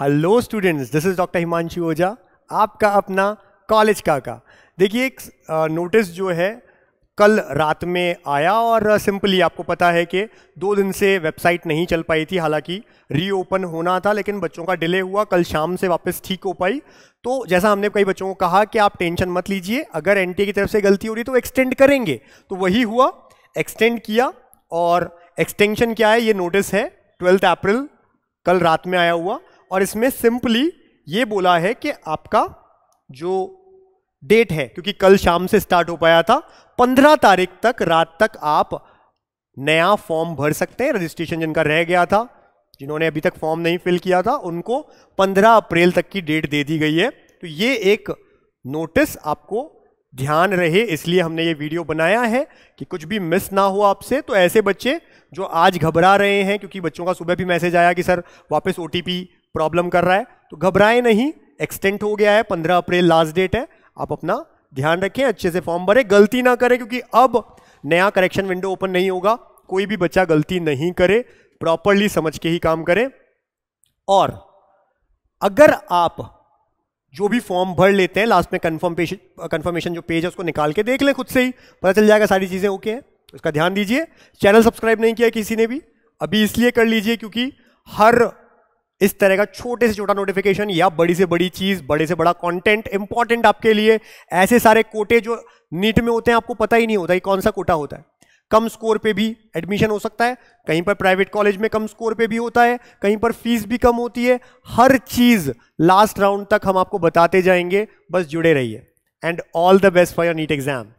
hello students this is doctor Himanshu Ojha आपका अपना college का का देखिए एक नोटिस जो है कल रात में आया और सिंपली आपको पता है कि दो दिन से वेबसाइट नहीं चल पाई थी हालांकि रीओपन होना था लेकिन बच्चों का डिले हुआ कल शाम से वापस ठीक हो पाई तो जैसा हमने कई बच्चों को कहा कि आप टेंशन मत लीजिए अगर एन की तरफ से गलती हो रही तो एक्सटेंड करेंगे तो वही हुआ एक्सटेंड किया और एक्सटेंशन क्या है ये नोटिस है ट्वेल्थ अप्रैल कल रात में आया हुआ और इसमें सिंपली ये बोला है कि आपका जो डेट है क्योंकि कल शाम से स्टार्ट हो पाया था पंद्रह तारीख तक रात तक आप नया फॉर्म भर सकते हैं रजिस्ट्रेशन जिनका रह गया था जिन्होंने अभी तक फॉर्म नहीं फिल किया था उनको 15 अप्रैल तक की डेट दे दी गई है तो ये एक नोटिस आपको ध्यान रहे इसलिए हमने ये वीडियो बनाया है कि कुछ भी मिस ना हो आपसे तो ऐसे बच्चे जो आज घबरा रहे हैं क्योंकि बच्चों का सुबह भी मैसेज आया कि सर वापस ओ प्रॉब्लम कर रहा है तो घबराएं नहीं एक्सटेंट हो गया है पंद्रह अप्रैल लास्ट डेट है आप अपना ध्यान रखें अच्छे से फॉर्म भरें गलती ना करें क्योंकि अब नया करेक्शन विंडो ओपन नहीं होगा कोई भी बच्चा गलती नहीं करे प्रॉपरली समझ के ही काम करें और अगर आप जो भी फॉर्म भर लेते हैं लास्ट में कन्फर्मेशन कन्फर्मेशन जो पेज है उसको निकाल के देख लें खुद से ही पता चल जाएगा सारी चीज़ें ओके हैं उसका तो ध्यान दीजिए चैनल सब्सक्राइब नहीं किया किसी ने भी अभी इसलिए कर लीजिए क्योंकि हर इस तरह का छोटे से छोटा नोटिफिकेशन या बड़ी से बड़ी चीज बड़े से बड़ा कंटेंट इंपॉर्टेंट आपके लिए ऐसे सारे कोटे जो नीट में होते हैं आपको पता ही नहीं होता कि कौन सा कोटा होता है कम स्कोर पे भी एडमिशन हो सकता है कहीं पर प्राइवेट कॉलेज में कम स्कोर पे भी होता है कहीं पर फीस भी कम होती है हर चीज लास्ट राउंड तक हम आपको बताते जाएंगे बस जुड़े रहिए and all the best for your NEET exam